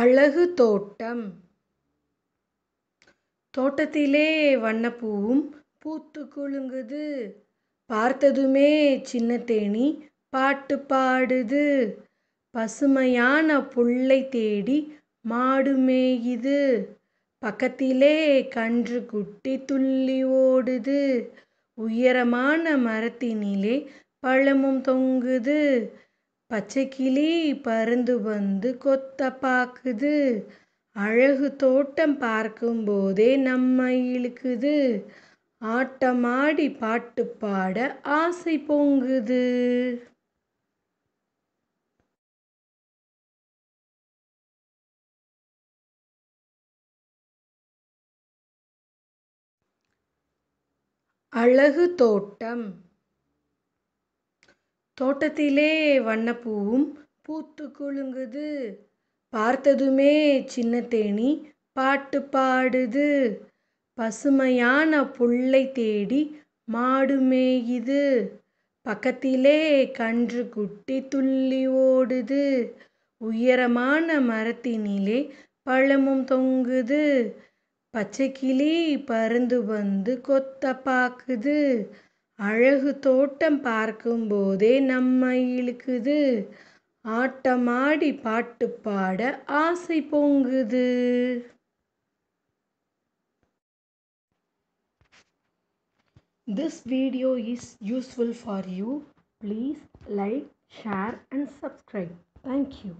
அழகு தோட்டம் தோட்டத்திலே வண்ணப்பூவும் பூத்து குலுங்குது பார்த்ததுமே சின்ன தேனி பாட்டு பாடுது பசுமையான புல்லை தேடி மாடு மேயுது பக்கத்திலே கன்று குட்டி துள்ளி ஓடுது உயரமான மரத்தினிலே பழமும் தொங்குது பச்சை கிளி பருந்து வந்து கொத்த பாக்குது அழகு தோட்டம் பார்க்கும் போதே நம்மை இழுக்குது ஆட்டமாடி பாட்டு பாட ஆசை பொங்குது அழகு தோட்டம் தோட்டத்திலே வண்ணப்பூவும் பூத்து குலுங்குது பார்த்ததுமே சின்ன தேனி பாட்டு பாடுது பசுமையான புல்லை தேடி மாடு மேயுது பக்கத்திலே கன்று குட்டி துள்ளி ஓடுது உயரமான மரத்தினிலே பழமும் தொங்குது பச்சைக்கிளி பறந்து வந்து கொத்த பாக்குது அழகு தோட்டம் பார்க்கும் போதே நம்மை இழுக்குது ஆட்டமாடி பாட்டு பாட ஆசை பொங்குது this video is useful for you please like share and subscribe thank you